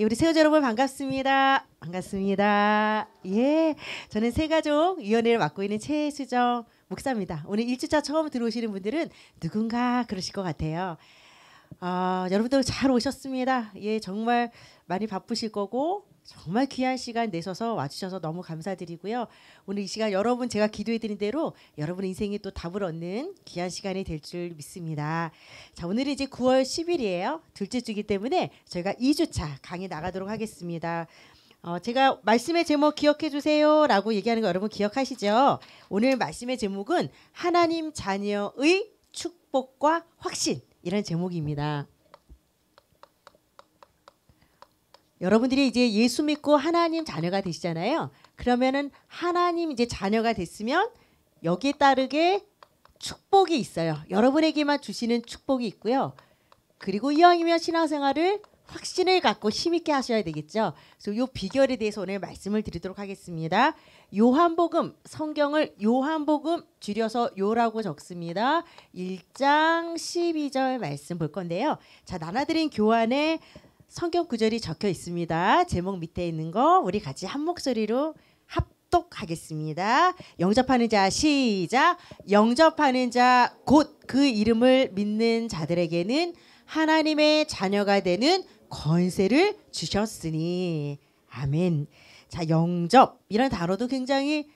예, 우리 세우자 여러분 반갑습니다. 반갑습니다. 예, 저는 세가족 위원회를 맡고 있는 최수정 목사입니다. 오늘 일주차 처음 들어오시는 분들은 누군가 그러실 것 같아요. 어, 여러분들 잘 오셨습니다. 예, 정말 많이 바쁘실 거고 정말 귀한 시간 내셔서 와주셔서 너무 감사드리고요. 오늘 이 시간 여러분 제가 기도해드린 대로 여러분 인생에 또 답을 얻는 귀한 시간이 될 줄 믿습니다. 자 오늘이 이제 9월 10일이에요. 둘째 주기 때문에 저희가 2주차 강의 나가도록 하겠습니다. 어, 제가 말씀의 제목 기억해 주세요 라고 얘기하는 거 여러분 기억하시죠? 오늘 말씀의 제목은 하나님 자녀의 축복과 확신 이런 제목입니다. 여러분들이 이제 예수 믿고 하나님 자녀가 되시잖아요. 그러면은 하나님 이제 자녀가 됐으면 여기에 따르게 축복이 있어요. 여러분에게만 주시는 축복이 있고요. 그리고 이왕이면 신앙생활을 확신을 갖고 힘있게 하셔야 되겠죠. 그래서 이 비결에 대해서 오늘 말씀을 드리도록 하겠습니다. 요한복음 성경을 요한복음 줄여서 요라고 적습니다. 1장 12절 말씀 볼 건데요. 자 나눠드린 교환에 성경 구절이 적혀 있습니다. 제목 밑에 있는 거 우리 같이 한 목소리로 합독하겠습니다. 영접하는 자 시작. 영접하는 자 곧 그 이름을 믿는 자들에게는 하나님의 자녀가 되는 권세를 주셨으니 아멘. 자 영접이란 단어도 굉장히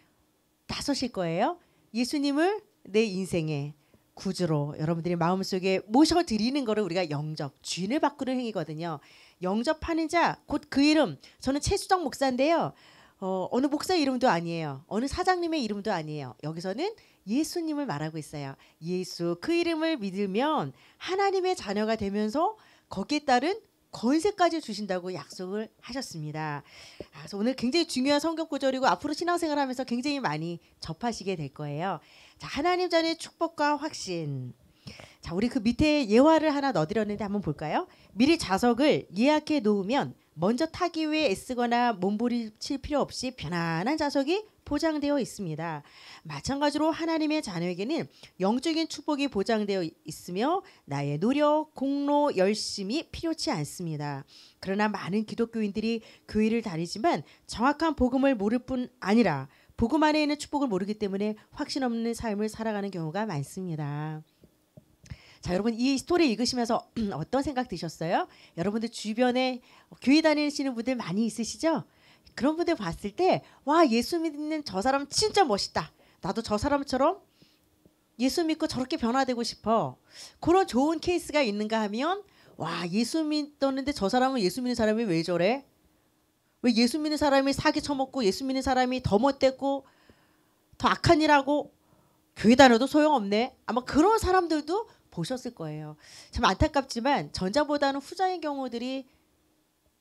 낯서실 거예요. 예수님을 내 인생에 구주로 여러분들이 마음속에 모셔드리는 거를 우리가 영접, 주인을 바꾸는 행위거든요. 영접하는 자, 곧 그 이름, 저는 최수정 목사인데요. 어, 어느 목사 이름도 아니에요. 어느 사장님의 이름도 아니에요. 여기서는 예수님을 말하고 있어요. 예수 그 이름을 믿으면 하나님의 자녀가 되면서 거기에 따른 권세까지 주신다고 약속을 하셨습니다. 아, 그래서 오늘 굉장히 중요한 성경 구절이고 앞으로 신앙생활하면서 굉장히 많이 접하시게 될 거예요. 자, 하나님 전의 축복과 확신. 자, 우리 그 밑에 예화를 하나 넣어드렸는데 한번 볼까요? 미리 자석을 예약해 놓으면 먼저 타기 위해 애쓰거나 몸부림칠 필요 없이 편안한 자석이 보장되어 있습니다. 마찬가지로 하나님의 자녀에게는 영적인 축복이 보장되어 있으며 나의 노력, 공로, 열심이 필요치 않습니다. 그러나 많은 기독교인들이 교회를 다니지만 정확한 복음을 모를 뿐 아니라 복음 안에 있는 축복을 모르기 때문에 확신 없는 삶을 살아가는 경우가 많습니다. 자, 여러분 이 스토리 읽으시면서 어떤 생각 드셨어요? 여러분들 주변에 교회 다니시는 분들 많이 있으시죠? 그런 분들 봤을 때, 와, 예수 믿는 저 사람 진짜 멋있다. 나도 저 사람처럼 예수 믿고 저렇게 변화되고 싶어. 그런 좋은 케이스가 있는가 하면, 와, 예수 믿었는데 저 사람은 예수 믿는 사람이 왜 저래? 왜 예수 믿는 사람이 사기 처먹고 예수 믿는 사람이 더 못됐고 더 악한 일하고 교회 다녀도 소용없네. 아마 그런 사람들도 보셨을 거예요. 참 안타깝지만 전자보다는 후자인 경우들이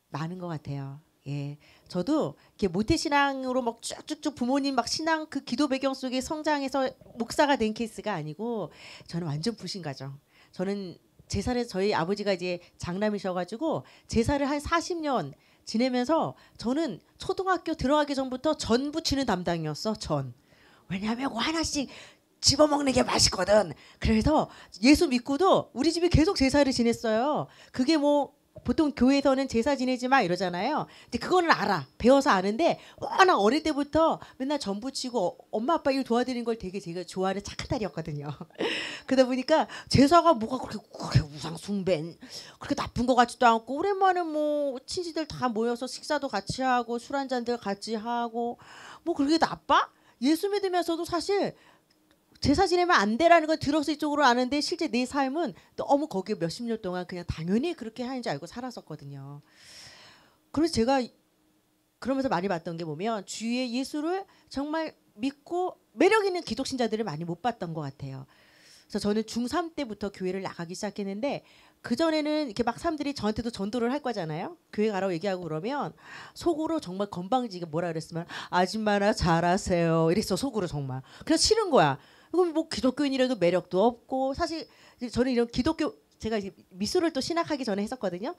많은 것 같아요. 예. 저도 이렇게 모태신앙으로 막 쭉쭉쭉 부모님 막 신앙 그 기도 배경 속에 성장해서 목사가 된 케이스가 아니고 저는 완전 부신가정 저는 제사를 저희 아버지가 이제 장남이셔가지고 제사를 한 40년 지내면서 저는 초등학교 들어가기 전부터 전 부치는 담당이었어 전. 왜냐하면 하나씩 집어먹는 게 맛있거든. 그래서 예수 믿고도 우리 집이 계속 제사를 지냈어요. 그게 뭐 보통 교회에서는 제사 지내지 마 이러잖아요. 근데 그거는 알아. 배워서 아는데 워낙 어릴 때부터 맨날 전부 치고 어, 엄마 아빠 일 도와드리는 걸 되게 제가 좋아하는 착한 딸이었거든요. 그러다 보니까 제사가 뭐가 그렇게, 우상숭배인 그렇게 나쁜 것 같지도 않고 오랜만에 뭐 친지들 다 모여서 식사도 같이 하고 술 한 잔들 같이 하고 뭐 그렇게 나빠? 예수 믿으면서도 사실 제사 지내면 안 돼라는 걸들었을쪽으로 아는데 실제 내 삶은 너무 거기에 몇십 년 동안 그냥 당연히 그렇게 하는 줄 알고 살았었거든요. 그래서 제가 그러면서 많이 봤던 게 보면 주위에 예수를 정말 믿고 매력 있는 기독신자들을 많이 못 봤던 것 같아요. 그래서 저는 중3 때부터 교회를 나가기 시작했는데 그 전에는 이렇게 막 사람들이 저한테도 전도를 할 거잖아요. 교회 가라고 얘기하고 그러면 속으로 정말 건방지게 뭐라 그랬으면 아줌마나 잘하세요. 이랬어 속으로 정말. 그래서 싫은 거야. 그럼 뭐 기독교인이라도 매력도 없고 사실 저는 이런 기독교 제가 이제 미술을 또 신학하기 전에 했었거든요.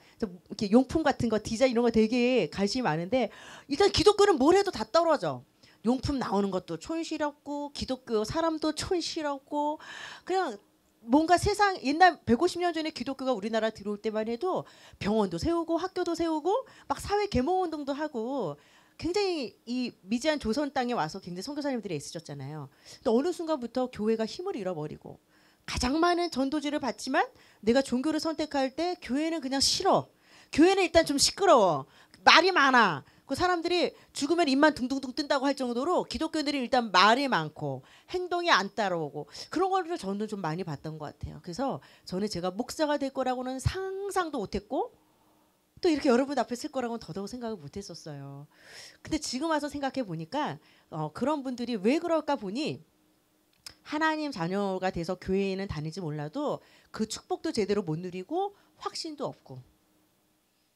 이렇게 용품 같은 거 디자인 이런 거 되게 관심이 많은데 일단 기독교는 뭘 해도 다 떨어져. 용품 나오는 것도 촌스럽고 기독교 사람도 촌스럽고 그냥 뭔가 세상 옛날 150년 전에 기독교가 우리나라 들어올 때만 해도 병원도 세우고 학교도 세우고 막 사회 계몽 운동도 하고 굉장히 이 미지한 조선 땅에 와서 굉장히 선교사님들이 애쓰셨잖아요. 또 어느 순간부터 교회가 힘을 잃어버리고 가장 많은 전도지를 받지만 내가 종교를 선택할 때 교회는 그냥 싫어. 교회는 일단 좀 시끄러워. 말이 많아. 그 사람들이 죽으면 입만 둥둥둥 뜬다고 할 정도로 기독교인들이 일단 말이 많고 행동이 안 따라오고 그런 거를 저는 좀 많이 봤던 것 같아요. 그래서 저는 제가 목사가 될 거라고는 상상도 못했고 또 이렇게 여러분 앞에 쓸 거라고는 더더욱 생각을 못 했었어요. 근데 지금 와서 생각해 보니까 어, 그런 분들이 왜 그럴까 보니 하나님 자녀가 돼서 교회에는 다니지 몰라도 그 축복도 제대로 못 누리고 확신도 없고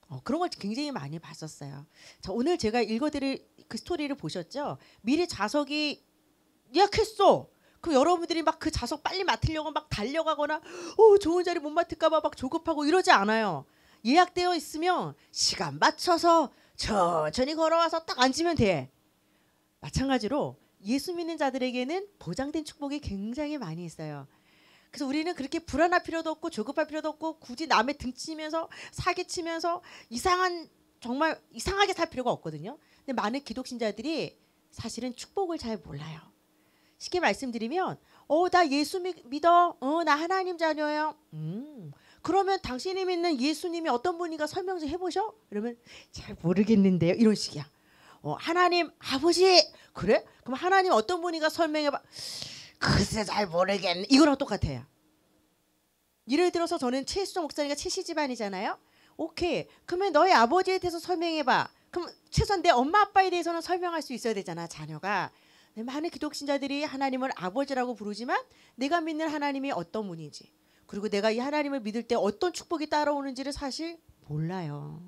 어, 그런 걸 굉장히 많이 봤었어요. 자, 오늘 제가 읽어드릴 그 스토리를 보셨죠? 미리 좌석이 예약했어. 그럼 여러분들이 막 그좌석 빨리 맡으려고 막 달려가거나 오 어, 좋은 자리 못 맡을까봐 막 조급하고 이러지 않아요. 예약되어 있으면 시간 맞춰서 천천히 걸어와서 딱 앉으면 돼. 마찬가지로 예수 믿는 자들에게는 보장된 축복이 굉장히 많이 있어요. 그래서 우리는 그렇게 불안할 필요도 없고 조급할 필요도 없고 굳이 남의 등치면서 사기치면서 이상한 정말 이상하게 살 필요가 없거든요. 근데 많은 기독신자들이 사실은 축복을 잘 몰라요. 쉽게 말씀드리면 어나 예수 믿, 어어나 하나님 자녀예요. 음. 그러면 당신이 믿는 예수님이 어떤 분인가 설명 좀 해보셔? 이러면 잘 모르겠는데요. 이런 식이야. 어, 하나님 아버지 그래? 그럼 하나님 어떤 분인가 설명해봐. 글쎄 잘 모르겠네. 이거랑 똑같아요. 예를 들어서 저는 최수정 목사님과 최씨 집안이잖아요. 오케이. 그러면 너의 아버지에 대해서 설명해봐. 그럼 최소한 내 엄마 아빠에 대해서는 설명할 수 있어야 되잖아 자녀가. 많은 기독신자들이 하나님을 아버지라고 부르지만 내가 믿는 하나님이 어떤 분인지 그리고 내가 이 하나님을 믿을 때 어떤 축복이 따라오는지를 사실 몰라요.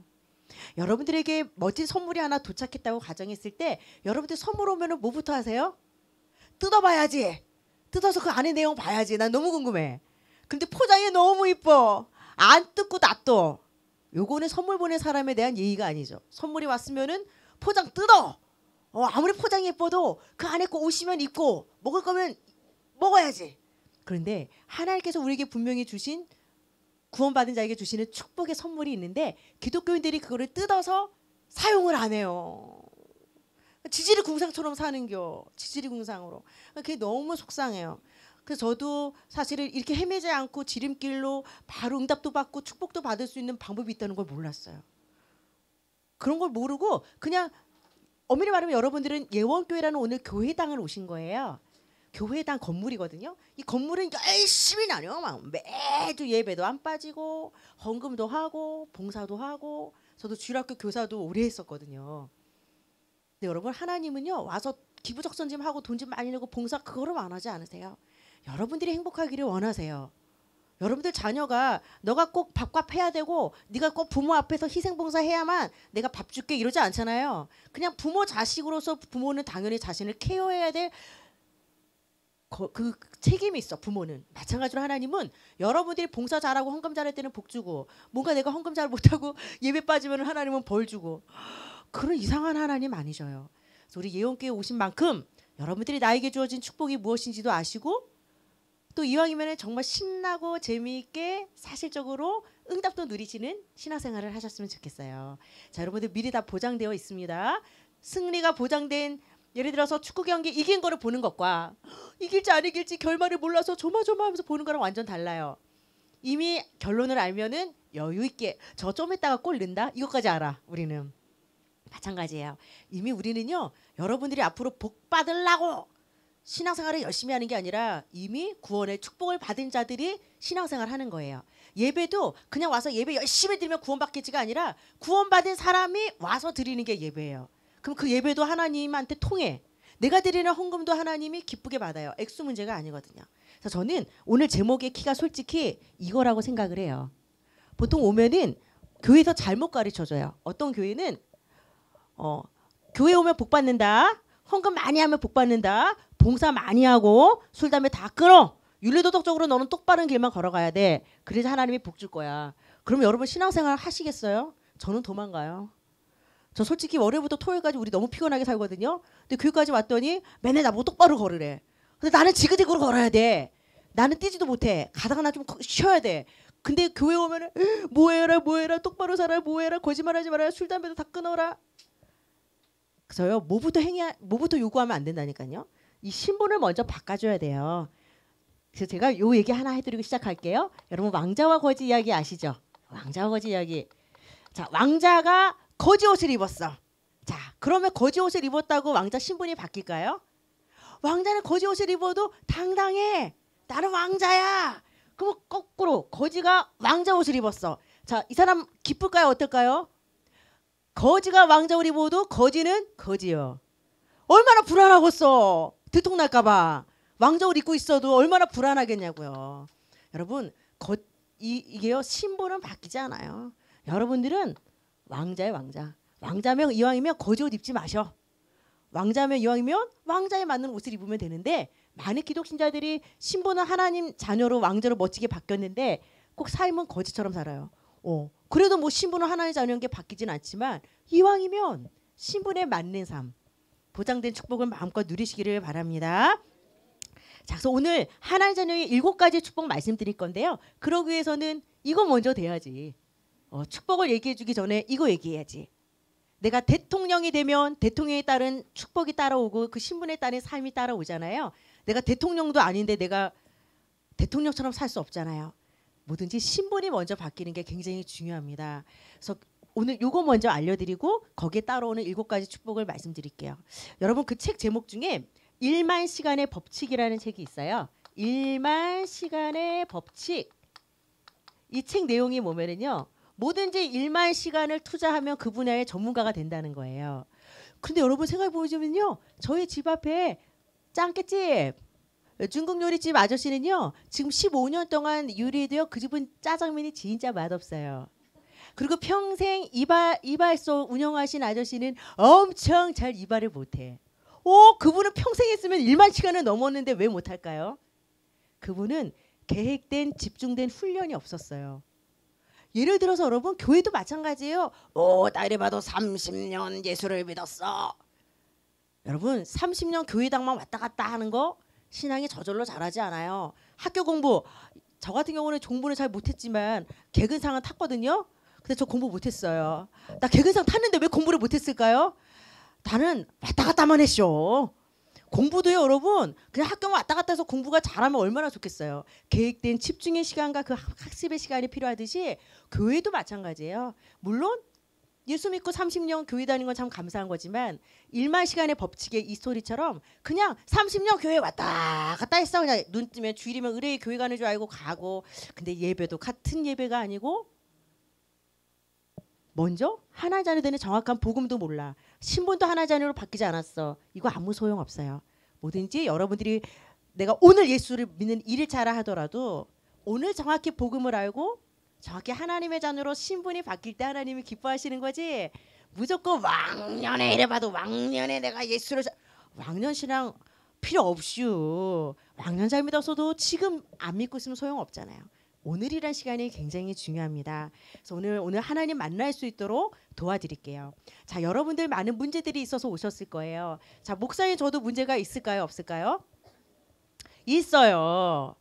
여러분들에게 멋진 선물이 하나 도착했다고 가정했을 때 여러분들 선물 오면 뭐부터 하세요? 뜯어봐야지. 뜯어서 그 안에 내용 봐야지. 난 너무 궁금해. 근데 포장이 너무 이뻐. 안 뜯고 놔둬. 요거는 선물 보낸 사람에 대한 예의가 아니죠. 선물이 왔으면은 포장 뜯어. 어, 아무리 포장이 예뻐도 그 안에 거 오시면 입고 먹을 거면 먹어야지. 그런데 하나님께서 우리에게 분명히 주신 구원받은 자에게 주시는 축복의 선물이 있는데 기독교인들이 그거를 뜯어서 사용을 안 해요. 지질이 궁상처럼 사는겨. 지질이 궁상으로. 그게 너무 속상해요. 그래서 저도 사실은 이렇게 헤매지 않고 지름길로 바로 응답도 받고 축복도 받을 수 있는 방법이 있다는 걸 몰랐어요. 그런 걸 모르고 그냥 어머니 말하면 여러분들은 예원교회라는 오늘 교회당을 오신 거예요. 교회당 건물이거든요. 이 건물은 열심히 나요. 막 매주 예배도 안 빠지고 헌금도 하고 봉사도 하고 저도 주일학교 교사도 오래 했었거든요. 근데 여러분 하나님은요 와서 기부적선 좀 하고 돈 좀 많이 내고 봉사 그거를 원하지 않으세요. 여러분들이 행복하기를 원하세요. 여러분들 자녀가 너가 꼭 밥값 해야 되고 네가 꼭 부모 앞에서 희생봉사 해야만 내가 밥 줄게 이러지 않잖아요. 그냥 부모 자식으로서 부모는 당연히 자신을 케어해야 될그 책임이 있어 부모는 마찬가지로 하나님은 여러분들이 봉사 잘하고 헌금 잘할 때는 복 주고 뭔가 내가 헌금 잘 못하고 예배 빠지면 하나님은 벌 주고 그런 이상한 하나님 아니셔요. 그래서 우리 예원교회 오신 만큼 여러분들이 나에게 주어진 축복이 무엇인지도 아시고 또 이왕이면 정말 신나고 재미있게 사실적으로 응답도 누리시는 신앙생활을 하셨으면 좋겠어요. 자 여러분들 미리 다 보장되어 있습니다. 승리가 보장된 예를 들어서 축구 경기 이긴 거를 보는 것과 이길지 안 이길지 결말을 몰라서 조마조마하면서 보는 거랑 완전 달라요. 이미 결론을 알면은 여유 있게 저 좀 있다가 골 넣는다 이것까지 알아 우리는 마찬가지예요. 이미 우리는요 여러분들이 앞으로 복받을라고 신앙생활을 열심히 하는 게 아니라 이미 구원의 축복을 받은 자들이 신앙생활 하는 거예요. 예배도 그냥 와서 예배 열심히 드리면 구원받겠지가 아니라 구원받은 사람이 와서 드리는 게 예배예요. 그럼 그 예배도 하나님한테 통해. 내가 드리는 헌금도 하나님이 기쁘게 받아요. 액수 문제가 아니거든요. 그래서 저는 오늘 제목의 키가 솔직히 이거라고 생각을 해요. 보통 오면은 교회에서 잘못 가르쳐 줘요. 어떤 교회는 어, 교회 오면 복 받는다. 헌금 많이 하면 복 받는다. 봉사 많이 하고 술담에다 끊어. 윤리도덕적으로 너는 똑바른 길만 걸어가야 돼. 그래서 하나님이 복 줄 거야. 그럼 여러분 신앙생활 하시겠어요? 저는 도망가요. 저 솔직히 월요일부터 토요일까지 우리 너무 피곤하게 살거든요. 근데 교육까지 왔더니 맨날 나보고 뭐 똑바로 걸으래. 근데 나는 지그재그로 걸어야 돼. 나는 뛰지도 못해. 가다가 나 좀 쉬어야 돼. 근데 교회 오면은 뭐해라 뭐해라 똑바로 살아 뭐해라 거짓말하지 말아라 술 담배도 다 끊어라. 그래서요 뭐부터 행해 뭐부터 요구하면 안 된다니까요. 이 신분을 먼저 바꿔줘야 돼요. 그래서 제가 요 얘기 하나 해드리고 시작할게요. 여러분 왕자와 거지 이야기 아시죠? 왕자와 거지 이야기. 자 왕자가 거지 옷을 입었어. 자, 그러면 거지 옷을 입었다고 왕자 신분이 바뀔까요? 왕자는 거지 옷을 입어도 당당해. 나는 왕자야. 그럼 거꾸로 거지가 왕자 옷을 입었어. 자, 이 사람 기쁠까요? 어떨까요? 거지가 왕자 옷을 입어도 거지는 거지요. 얼마나 불안하겠어. 들통날까봐. 왕자 옷 입고 있어도 얼마나 불안하겠냐고요. 여러분, 거, 이, 이게요, 신분은 바뀌지 않아요. 여러분들은 왕자의 왕자. 왕자면 이왕이면 거지 옷 입지 마셔. 왕자면 이왕이면 왕자에 맞는 옷을 입으면 되는데 많은 기독 신자들이 신부는 하나님 자녀로 왕자로 멋지게 바뀌었는데 꼭 삶은 거지처럼 살아요. 어. 그래도 뭐 신부는 하나님 자녀인 게 바뀌진 않지만 이왕이면 신분에 맞는 삶 보장된 축복을 마음껏 누리시기를 바랍니다. 자, 그래서 오늘 하나님 자녀의 일곱 가지 축복 말씀드릴 건데요. 그러기 위해서는 이거 먼저 돼야지. 어, 축복을 얘기해 주기 전에 이거 얘기해야지. 내가 대통령이 되면 대통령에 따른 축복이 따라오고 그 신분에 따른 삶이 따라오잖아요. 내가 대통령도 아닌데 내가 대통령처럼 살 수 없잖아요. 뭐든지 신분이 먼저 바뀌는 게 굉장히 중요합니다. 그래서 오늘 요거 먼저 알려드리고 거기에 따라오는 일곱 가지 축복을 말씀드릴게요. 여러분 그 책 제목 중에 일만 시간의 법칙이라는 책이 있어요. 일만 시간의 법칙. 이 책 내용이 뭐면은요. 뭐든지 일만 시간을 투자하면 그 분야의 전문가가 된다는 거예요. 근데 여러분 생각해 보시면요. 저희 집 앞에 짱깨집 중국 요리집 아저씨는요. 지금 15년 동안 요리해도요. 그 집은 짜장면이 진짜 맛없어요. 그리고 평생 이발 이발소 운영하신 아저씨는 엄청 잘 이발을 못해. 오, 어? 그분은 평생 했으면 1만 시간을 넘었는데 왜 못할까요? 그분은 계획된 집중된 훈련이 없었어요. 예를 들어서 여러분 교회도 마찬가지예요. 오, 어, 나 이래 봐도 30년 예수를 믿었어. 여러분 30년 교회당만 왔다 갔다 하는 거 신앙이 저절로 잘하지 않아요. 학교 공부 저 같은 경우는 공부는 잘 못했지만 개근상은 탔거든요. 근데 저 공부 못했어요. 나 개근상 탔는데 왜 공부를 못했을까요? 나는 왔다 갔다만 했쇼. 공부도요 여러분 그냥 학교만 왔다 갔다 해서 공부가 잘하면 얼마나 좋겠어요 계획된 집중의 시간과 그 학습의 시간이 필요하듯이 교회도 마찬가지예요 물론 예수 믿고 30년 교회 다니는건 참 감사한 거지만 일만 시간의 법칙의 이 스토리처럼 그냥 30년 교회 왔다 갔다 했어 그냥 눈 뜨면 주일이면 의뢰의 교회 가는 줄 알고 가고 근데 예배도 같은 예배가 아니고 먼저 하나의 자녀 되는 정확한 복음도 몰라 신분도 하나 자녀로 바뀌지 않았어. 이거 아무 소용 없어요. 뭐든지 여러분들이 내가 오늘 예수를 믿는 일일차라 하더라도 오늘 정확히 복음을 알고 정확히 하나님의 자녀로 신분이 바뀔 때 하나님이 기뻐하시는 거지. 무조건 왕년에 이래봐도 왕년에 내가 예수를 자... 왕년 신앙 필요 없슈. 왕년 잘 믿었어도 지금 안 믿고 있으면 소용 없잖아요. 오늘이란 시간이 굉장히 중요합니다. 그래서 오늘 오늘 하나님 만날 수 있도록 도와드릴게요. 자, 여러분들 많은 문제들이 있어서 오셨을 거예요. 자, 목사님 저도 문제가 있을까요, 없을까요? 있어요.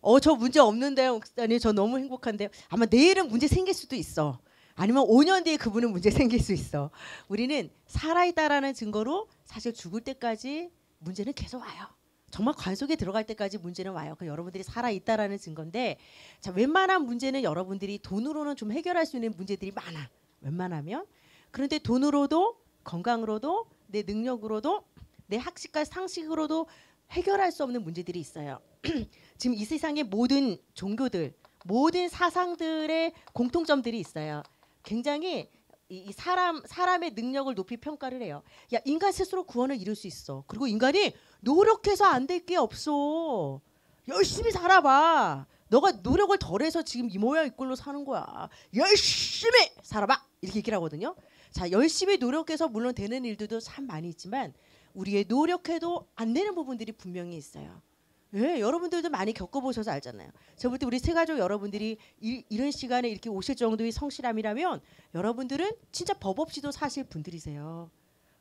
어, 저 문제 없는데요, 목사님. 저 너무 행복한데요. 아마 내일은 문제 생길 수도 있어. 아니면 5년 뒤에 그분은 문제 생길 수 있어. 우리는 살아있다라는 증거로 사실 죽을 때까지 문제는 계속 와요. 정말 관 속에 들어갈 때까지 문제는 와요. 그 여러분들이 살아 있다라는 증거인데 자 웬만한 문제는 여러분들이 돈으로는 좀 해결할 수 있는 문제들이 많아. 웬만하면 그런데 돈으로도 건강으로도 내 능력으로도 내 학식과 상식으로도 해결할 수 없는 문제들이 있어요. 지금 이 세상의 모든 종교들, 모든 사상들의 공통점들이 있어요. 굉장히 이 사람 사람의 능력을 높이 평가를 해요. 야 인간 스스로 구원을 이룰 수 있어. 그리고 인간이 노력해서 안 될 게 없어. 열심히 살아봐. 너가 노력을 덜해서 지금 이 모양 이 꼴로 사는 거야. 열심히 살아봐. 이렇게 얘기를 하거든요. 자 열심히 노력해서 물론 되는 일들도 참 많이 있지만 우리의 노력해도 안 되는 부분들이 분명히 있어요. 예, 여러분들도 많이 겪어보셔서 알잖아요. 제가 볼때 우리 세가족 여러분들이 이, 이런 시간에 이렇게 오실 정도의 성실함이라면 여러분들은 진짜 법 없이도 사실 분들이세요.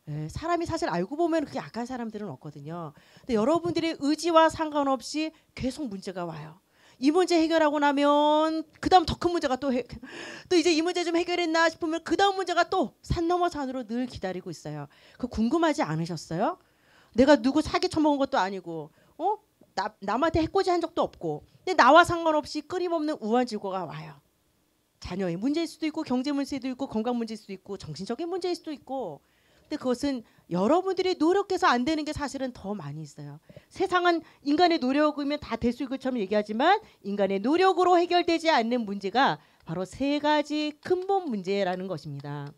예, 사람이 사실 알고 보면 그게 약한 사람들은 없거든요. 근데 여러분들의 의지와 상관없이 계속 문제가 와요. 이 문제 해결하고 나면 그다음 더 큰 문제가 또또 또 이제 이 문제 좀 해결했나 싶으면 그다음 문제가 또 산 넘어 산으로 늘 기다리고 있어요. 그 궁금하지 않으셨어요? 내가 누구 사기 쳐먹은 것도 아니고 어? 나, 남한테 해코지 한 적도 없고 근데 나와 상관없이 끊임없는 우한 질고가 와요. 자녀의 문제일 수도 있고 경제 문제도 있고 건강 문제일 수도 있고 정신적인 문제일 수도 있고 근데 그것은 여러분들이 노력해서 안 되는 게 사실은 더 많이 있어요. 세상은 인간의 노력이면 다 될수 있을 것처럼 얘기하지만 인간의 노력으로 해결되지 않는 문제가 바로 세 가지 근본 문제라는 것입니다.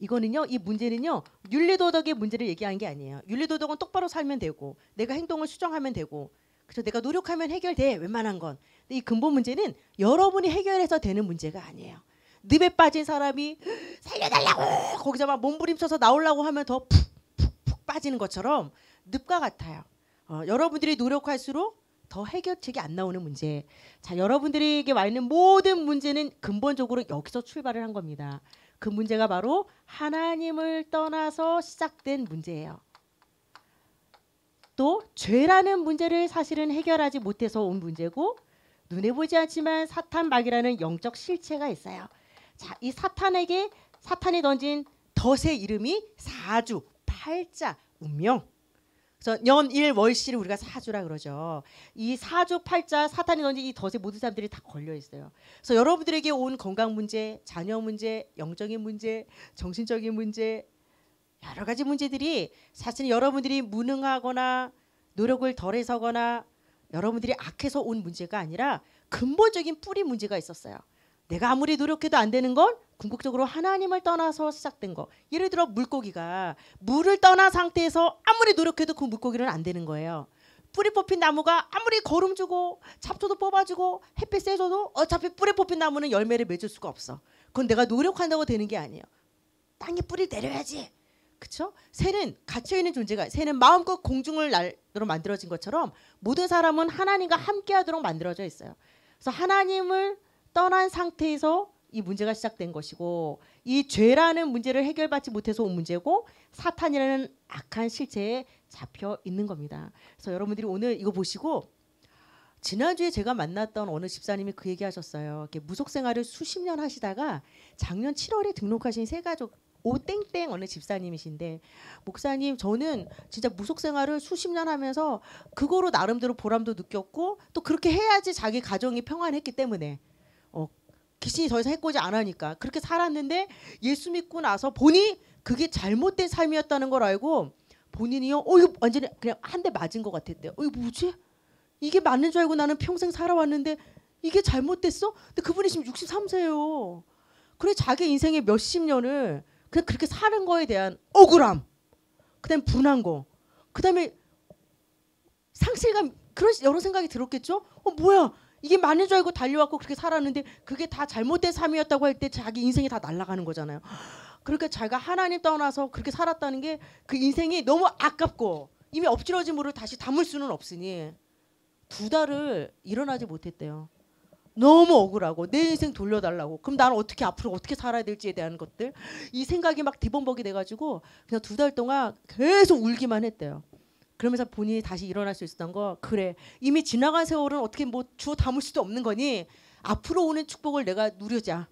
이거는요, 이 문제는요, 윤리도덕의 문제를 얘기하는 게 아니에요. 윤리도덕은 똑바로 살면 되고, 내가 행동을 수정하면 되고, 그래서 내가 노력하면 해결돼, 웬만한 건. 근데 이 근본 문제는 여러분이 해결해서 되는 문제가 아니에요. 늪에 빠진 사람이 살려달라고 거기서 막 몸부림쳐서 나오려고 하면 더 푹푹푹 빠지는 것처럼 늪과 같아요. 어, 여러분들이 노력할수록 더 해결책이 안 나오는 문제. 자, 여러분들에게 와 있는 모든 문제는 근본적으로 여기서 출발을 한 겁니다. 그 문제가 바로 하나님을 떠나서 시작된 문제예요. 또 죄라는 문제를 사실은 해결하지 못해서 온 문제고 눈에 보지 않지만 사탄 막이라는 영적 실체가 있어요. 자, 이 사탄에게 사탄이 던진 덫의 이름이 사주, 팔자, 운명. 그래서 연일 월시를 우리가 사주라 그러죠. 이 사주 팔자 사탄이 던진 이 덫에 모든 사람들이 다 걸려 있어요. 그래서 여러분들에게 온 건강 문제, 자녀 문제, 영적인 문제, 정신적인 문제 여러 가지 문제들이 사실 여러분들이 무능하거나 노력을 덜해서거나 여러분들이 악해서 온 문제가 아니라 근본적인 뿌리 문제가 있었어요. 내가 아무리 노력해도 안 되는 건 궁극적으로 하나님을 떠나서 시작된 거. 예를 들어 물고기가 물을 떠난 상태에서 아무리 노력해도 그 물고기는 안 되는 거예요. 뿌리 뽑힌 나무가 아무리 거름 주고 잡초도 뽑아주고 햇빛 쐬줘도 어차피 뿌리 뽑힌 나무는 열매를 맺을 수가 없어. 그건 내가 노력한다고 되는 게 아니에요. 땅에 뿌리 내려야지. 그쵸? 새는 갇혀 있는 존재가 새는 마음껏 공중을 날로 만들어진 것처럼 모든 사람은 하나님과 함께하도록 만들어져 있어요. 그래서 하나님을 떠난 상태에서 이 문제가 시작된 것이고 이 죄라는 문제를 해결받지 못해서 온 문제고 사탄이라는 악한 실체에 잡혀 있는 겁니다. 그래서 여러분들이 오늘 이거 보시고 지난주에 제가 만났던 어느 집사님이 그 얘기 하셨어요. 무속 생활을 수십 년 하시다가 작년 7월에 등록하신 세 가족 오땡땡 어느 집사님이신데 목사님 저는 진짜 무속 생활을 수십 년 하면서 그거로 나름대로 보람도 느꼈고 또 그렇게 해야지 자기 가정이 평안했기 때문에 어, 귀신이 더 이상 해코지 안 하니까 그렇게 살았는데 예수 믿고 나서 보니 그게 잘못된 삶이었다는 걸 알고 본인이요 어 이거 완전히 그냥 한 대 맞은 것 같았대요 어 이거 뭐지 이게 맞는 줄 알고 나는 평생 살아왔는데 이게 잘못됐어 근데 그분이 지금 63세예요 그래 자기 인생의 몇 십 년을 그냥 그렇게 사는 거에 대한 억울함 그다음에 분한 거 그다음에 상실감 그런 여러 생각이 들었겠죠 어 뭐야 이게 맞는 줄 알고 달려왔고 그렇게 살았는데 그게 다 잘못된 삶이었다고 할 때 자기 인생이 다 날아가는 거잖아요. 그러니까 자기가 하나님 떠나서 그렇게 살았다는 게 그 인생이 너무 아깝고 이미 엎질러진 물을 다시 담을 수는 없으니 두 달을 일어나지 못했대요. 너무 억울하고 내 인생 돌려달라고 그럼 나는 어떻게 앞으로 어떻게 살아야 될지에 대한 것들 이 생각이 막대범벅이 돼가지고 그냥 두 달 동안 계속 울기만 했대요. 그러면서 본인이 다시 일어날 수 있었던 거 그래 이미 지나간 세월은 어떻게 뭐 주워 담을 수도 없는 거니 앞으로 오는 축복을 내가 누리자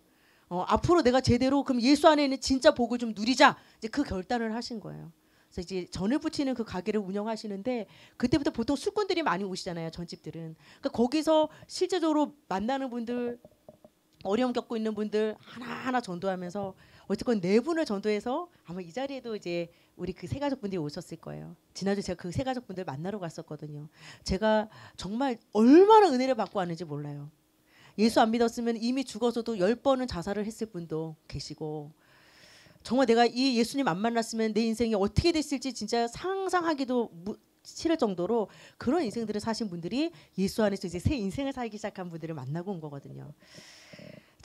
어, 앞으로 내가 제대로 그럼 예수 안에 있는 진짜 복을 좀 누리자 이제 그 결단을 하신 거예요. 그래서 이제 전을 붙이는 그 가게를 운영하시는데 그때부터 보통 술꾼들이 많이 오시잖아요 전집들은. 그러니까 거기서 실제적으로 만나는 분들 어려움 겪고 있는 분들 하나하나 전도하면서 어쨌건 네 분을 전도해서 아마 이 자리에도 이제 우리 그 세 가족분들이 오셨을 거예요. 지난주 제가 그 세 가족분들 만나러 갔었거든요. 제가 정말 얼마나 은혜를 받고 왔는지 몰라요. 예수 안 믿었으면 이미 죽어서도 열 번은 자살을 했을 분도 계시고 정말 내가 이 예수님 안 만났으면 내 인생이 어떻게 됐을지 진짜 상상하기도 무, 싫을 정도로 그런 인생들을 사신 분들이 예수 안에서 이제 새 인생을 살기 시작한 분들을 만나고 온 거거든요.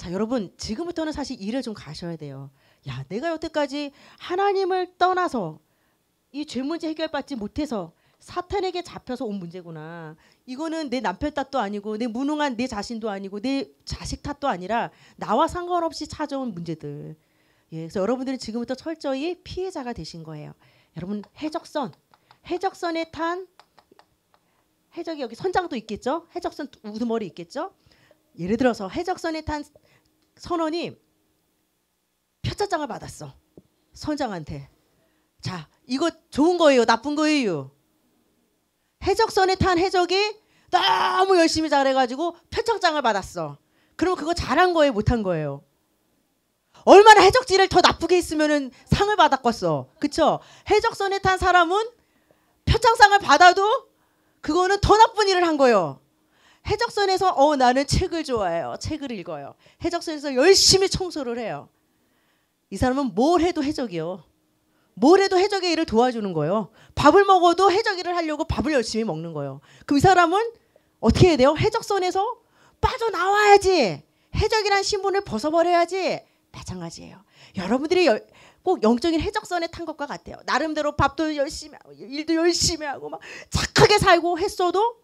자, 여러분 지금부터는 사실 일을 좀 가셔야 돼요. 야, 내가 여태까지 하나님을 떠나서 이 죄 문제 해결받지 못해서 사탄에게 잡혀서 온 문제구나. 이거는 내 남편 탓도 아니고 내 무능한 내 자신도 아니고 내 자식 탓도 아니라 나와 상관없이 찾아온 문제들. 예, 그래서 여러분들은 지금부터 철저히 피해자가 되신 거예요. 여러분 해적선, 해적선에 탄 해적이 여기 선장도 있겠죠. 해적선 우두머리 있겠죠. 예를 들어서 해적선에 탄 선원이 표차장을 받았어. 선장한테. 자, 이거 좋은 거예요? 나쁜 거예요? 해적선에 탄 해적이 너무 열심히 잘해가지고 표창장을 받았어. 그럼 그거 잘한 거예요? 못한 거예요? 얼마나 해적질을 더 나쁘게 했으면 상을 받았겠어. 그쵸? 해적선에 탄 사람은 표창상을 받아도 그거는 더 나쁜 일을 한 거예요. 해적선에서 어 나는 책을 좋아해요. 책을 읽어요. 해적선에서 열심히 청소를 해요. 이 사람은 뭘 해도 해적이요. 뭘 해도 해적의 일을 도와주는 거예요. 밥을 먹어도 해적 일을 하려고 밥을 열심히 먹는 거예요. 그럼 이 사람은 어떻게 해야 돼요? 해적선에서 빠져나와야지. 해적이란 신분을 벗어버려야지. 마찬가지예요. 여러분들이 여, 꼭 영적인 해적선에 탄 것과 같아요. 나름대로 밥도 열심히 하고 일도 열심히 하고 막 착하게 살고 했어도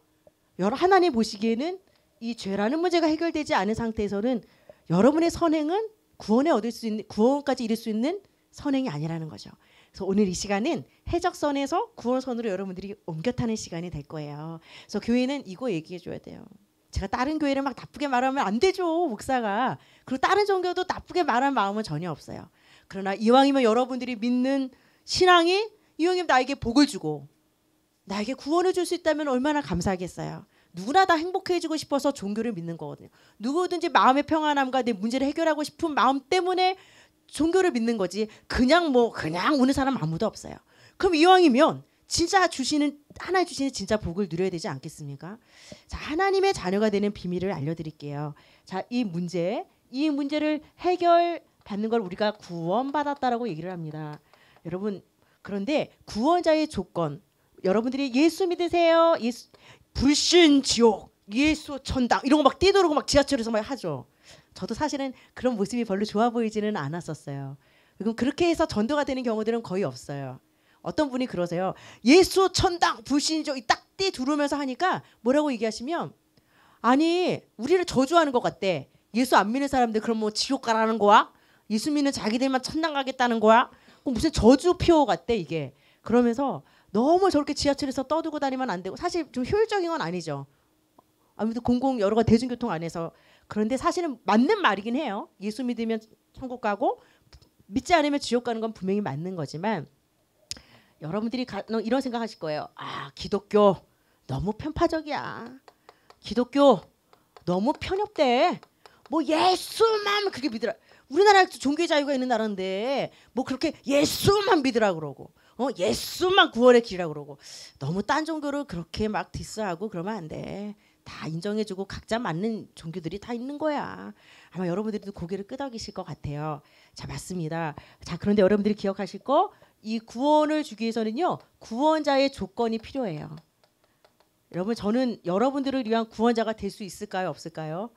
여러 하나님 보시기에는 이 죄라는 문제가 해결되지 않은 상태에서는 여러분의 선행은 구원에 얻을 수 있는 구원까지 이룰 수 있는 선행이 아니라는 거죠. 그래서 오늘 이 시간은 해적선에서 구원선으로 여러분들이 옮겨 타는 시간이 될 거예요. 그래서 교회는 이거 얘기해 줘야 돼요. 제가 다른 교회를 막 나쁘게 말하면 안 되죠, 목사가. 그리고 다른 종교도 나쁘게 말할 마음은 전혀 없어요. 그러나 이왕이면 여러분들이 믿는 신앙이 이왕이면 나에게 복을 주고 나에게 구원을 줄 수 있다면 얼마나 감사하겠어요. 누구나 다 행복해지고 싶어서 종교를 믿는 거거든요. 누구든지 마음의 평안함과 내 문제를 해결하고 싶은 마음 때문에 종교를 믿는 거지. 그냥 뭐 그냥 우는 사람 아무도 없어요. 그럼 이왕이면 진짜 주시는 하나 주시는 진짜 복을 누려야 되지 않겠습니까? 자, 하나님의 자녀가 되는 비밀을 알려 드릴게요. 자, 이 문제, 이 문제를 해결 받는 걸 우리가 구원받았다라고 얘기를 합니다. 여러분, 그런데 구원자의 조건 여러분들이 예수 믿으세요. 예수, 불신 지옥, 예수 천당 이런 거 막 뛰도록 막 지하철에서 막 하죠. 저도 사실은 그런 모습이 별로 좋아 보이지는 않았었어요. 그럼 그렇게 해서 전도가 되는 경우들은 거의 없어요. 어떤 분이 그러세요. 예수 천당 불신이죠. 이딱띠 두르면서 하니까 뭐라고 얘기하시면 아니 우리를 저주하는 것 같대. 예수 안 믿는 사람들 그럼 뭐 지옥 가라는 거야? 예수 믿는 자기들만 천당 가겠다는 거야? 무슨 저주표 같대 이게. 그러면서 너무 저렇게 지하철에서 떠들고 다니면 안 되고 사실 좀 효율적인 건 아니죠. 아무래도 공공 여러 가지 대중교통 안에서 그런데 사실은 맞는 말이긴 해요. 예수 믿으면 천국 가고 믿지 않으면 지옥 가는 건 분명히 맞는 거지만 여러분들이 가, 이런 생각하실 거예요. 아 기독교 너무 편파적이야. 기독교 너무 편협돼. 뭐 예수만 그렇게 믿으라. 우리나라에도 종교 자유가 있는 나라인데 뭐 그렇게 예수만 믿으라 그러고 어, 예수만 구원의 길이라고 그러고 너무 딴 종교를 그렇게 막 디스하고 그러면 안 돼. 다 인정해주고 각자 맞는 종교들이 다 있는 거야. 아마 여러분들도 고개를 끄덕이실 것 같아요. 자 맞습니다. 자 그런데 여러분들이 기억하실 거 이 구원을 주기 위해서는요 구원자의 조건이 필요해요. 여러분 저는 여러분들을 위한 구원자가 될 수 있을까요 없을까요?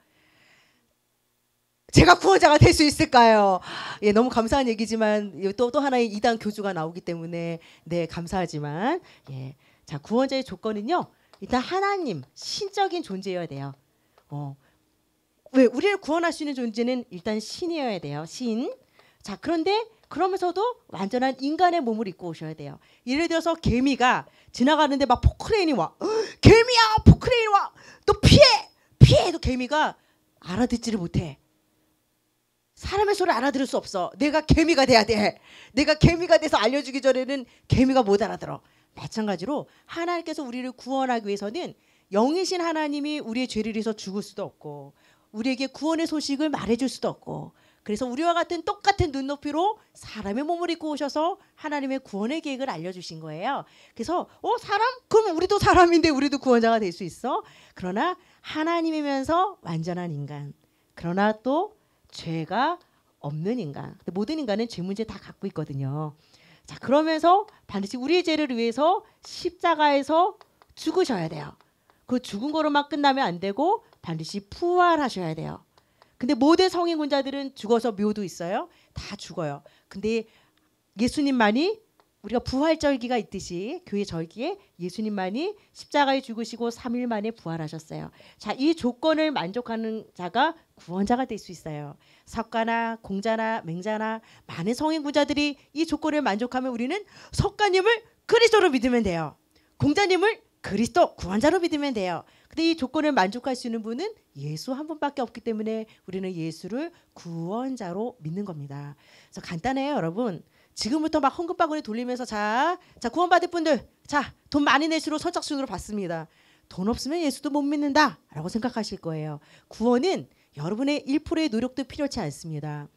제가 구원자가 될 수 있을까요? 예, 너무 감사한 얘기지만 또 또 하나의 이단 교주가 나오기 때문에 네 감사하지만 예, 자 구원자의 조건은요 일단 하나님 신적인 존재여야 돼요. 어, 왜 우리를 구원할 수 있는 존재는 일단 신이어야 돼요. 신. 자 그런데 그러면서도 완전한 인간의 몸을 입고 오셔야 돼요. 예를 들어서 개미가 지나가는데 막 포크레인이 와. 어, 개미야 포크레인 와. 너 피해 피해도 개미가 알아듣지를 못해. 사람의 소리를 알아들을 수 없어. 내가 개미가 돼야 돼. 내가 개미가 돼서 알려주기 전에는 개미가 못 알아들어. 마찬가지로 하나님께서 우리를 구원하기 위해서는 영이신 하나님이 우리의 죄를 위해서 죽을 수도 없고 우리에게 구원의 소식을 말해줄 수도 없고 그래서 우리와 같은 똑같은 눈높이로 사람의 몸을 입고 오셔서 하나님의 구원의 계획을 알려주신 거예요. 그래서 어 사람? 그럼 우리도 사람인데 우리도 구원자가 될 수 있어. 그러나 하나님이면서 완전한 인간. 그러나 또 죄가 없는 인간. 모든 인간은 죄 문제 다 갖고 있거든요. 자, 그러면서 반드시 우리의 죄를 위해서 십자가에서 죽으셔야 돼요. 그 죽은 거로만 끝나면 안 되고 반드시 부활하셔야 돼요. 근데 모든 성인군자들은 죽어서 묘도 있어요. 다 죽어요. 근데 예수님만이 우리가 부활절기가 있듯이 교회 절기에 예수님만이 십자가에 죽으시고 3일 만에 부활하셨어요. 자, 이 조건을 만족하는 자가 구원자가 될 수 있어요. 석가나 공자나 맹자나 많은 성인 구자들이 이 조건을 만족하면 우리는 석가님을 그리스도로 믿으면 돼요. 공자님을 그리스도 구원자로 믿으면 돼요. 근데 이 조건을 만족할 수 있는 분은 예수 한 분밖에 없기 때문에 우리는 예수를 구원자로 믿는 겁니다. 그래서 간단해요, 여러분. 지금부터 막 헌금 바구니 돌리면서 자, 자 구원받을 분들, 자 돈 많이 내수로 선착순으로 받습니다. 돈 없으면 예수도 못 믿는다라고 생각하실 거예요. 구원은 여러분의 1%의 노력도 필요치 않습니다.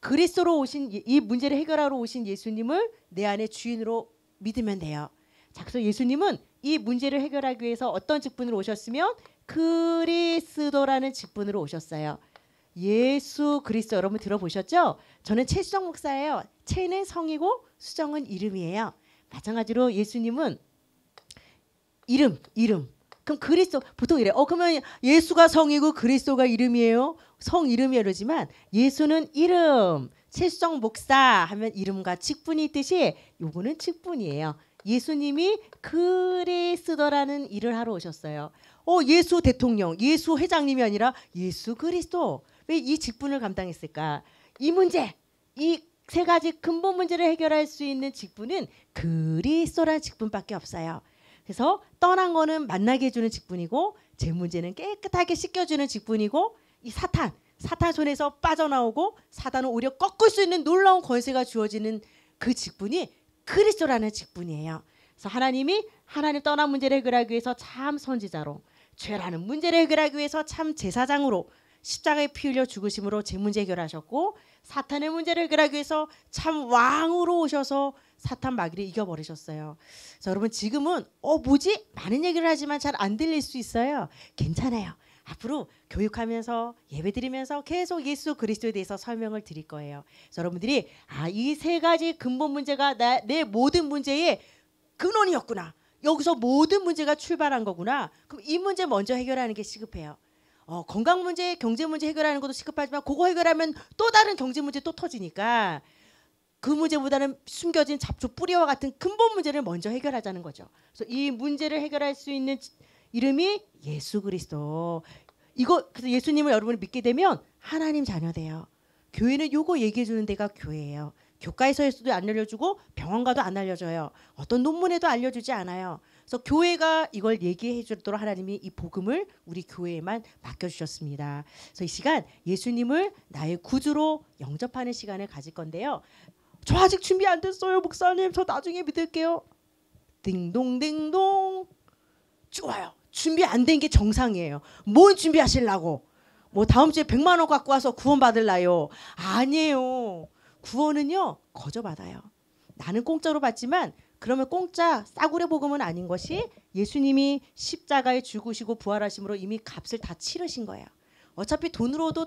그리스도로 오신 예, 이 문제를 해결하러 오신 예수님을 내 안의 주인으로 믿으면 돼요. 자, 그래서 예수님은 이 문제를 해결하기 위해서 어떤 직분으로 오셨으면 그리스도라는 직분으로 오셨어요. 예수 그리스도 여러분 들어보셨죠? 저는 최수정 목사예요. 체는 성이고 수정은 이름이에요. 마찬가지로 예수님은 이름, 이름. 그럼 그리스도 보통 이래. 어 그러면 예수가 성이고 그리스도가 이름이에요. 성 이름이 이러지만 예수는 이름. 최수정 목사 하면 이름과 직분이 있듯이 요거는 직분이에요. 예수님이 그리스도라는 일을 하러 오셨어요. 어 예수 대통령, 예수 회장님이 아니라 예수 그리스도. 왜 이 직분을 감당했을까? 이 문제, 이세 가지 근본 문제를 해결할 수 있는 직분은 그리스도란 직분밖에 없어요. 그래서 떠난 거는 만나게 해주는 직분이고 제 문제는 깨끗하게 씻겨주는 직분이고 이 사탄 사탄 손에서 빠져나오고 사단을 오히려 꺾을 수 있는 놀라운 권세가 주어지는 그 직분이 그리스도라는 직분이에요. 그래서 하나님이 하나님 떠난 문제를 해결하기 위해서 참 선지자로 죄라는 문제를 해결하기 위해서 참 제사장으로 십자가에 피 흘려 죽으심으로 제 문제 해결하셨고 사탄의 문제를 해결하기 위해서 참 왕으로 오셔서 사탄 마귀를 이겨버리셨어요. 자, 여러분 지금은 어 뭐지? 많은 얘기를 하지만 잘 안 들릴 수 있어요. 괜찮아요. 앞으로 교육하면서 예배드리면서 계속 예수 그리스도에 대해서 설명을 드릴 거예요. 여러분들이 아이 세 가지 근본 문제가 나, 내 모든 문제의 근원이었구나. 여기서 모든 문제가 출발한 거구나. 그럼 이 문제 먼저 해결하는 게 시급해요. 어, 건강 문제, 경제 문제 해결하는 것도 시급하지만 그거 해결하면 또 다른 경제 문제 또 터지니까 그 문제보다는 숨겨진 잡초 뿌리와 같은 근본 문제를 먼저 해결하자는 거죠. 그래서 이 문제를 해결할 수 있는 이름이 예수 그리스도. 이거 그래서 예수님을 여러분이 믿게 되면 하나님 자녀돼요. 교회는 요거 얘기해 주는 데가 교회예요. 교과에서에서도 안 알려주고 병원 가도 안 알려줘요. 어떤 논문에도 알려주지 않아요. 그래서 교회가 이걸 얘기해 주도록 하나님이 이 복음을 우리 교회에만 맡겨 주셨습니다. 그래서 이 시간 예수님을 나의 구주로 영접하는 시간을 가질 건데요. 저 아직 준비 안 됐어요, 목사님. 저 나중에 믿을게요. 딩동댕동. 좋아요. 준비 안 된 게 정상이에요. 뭔 준비하실라고? 뭐 다음 주에 1만원 갖고 와서 구원 받을라요? 아니에요. 구원은요. 거저 받아요. 나는 공짜로 받지만 그러면 공짜 싸구려 복음은 아닌 것이 예수님이 십자가에 죽으시고 부활하심으로 이미 값을 다 치르신 거예요. 어차피 돈으로도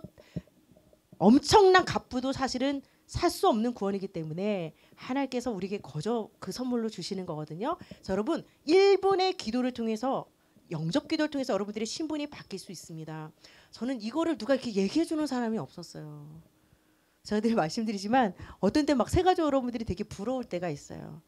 엄청난 값부도 사실은 살 수 없는 구원이기 때문에 하나님께서 우리에게 거저 그 선물로 주시는 거거든요. 여러분 1분의 기도를 통해서 영접 기도를 통해서 여러분들의 신분이 바뀔 수 있습니다. 저는 이거를 누가 이렇게 얘기해 주는 사람이 없었어요. 저희들이 말씀드리지만 어떤 때 막 세가지 여러분들이 되게 부러울 때가 있어요.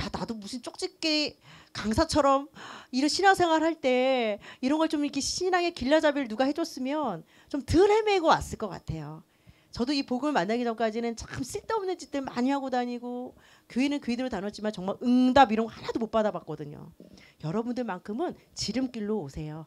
야 나도 무슨 쪽집게 강사처럼 이런 신앙생활 할 때 이런 걸 좀 이렇게 신앙의 길라잡이를 누가 해줬으면 좀 덜 헤매고 왔을 것 같아요. 저도 이 복음을 만나기 전까지는 참 쓸데없는 짓들 많이 하고 다니고 교회는 교회대로 다녔지만 정말 응답 이런 거 하나도 못 받아봤거든요. 여러분들만큼은 지름길로 오세요.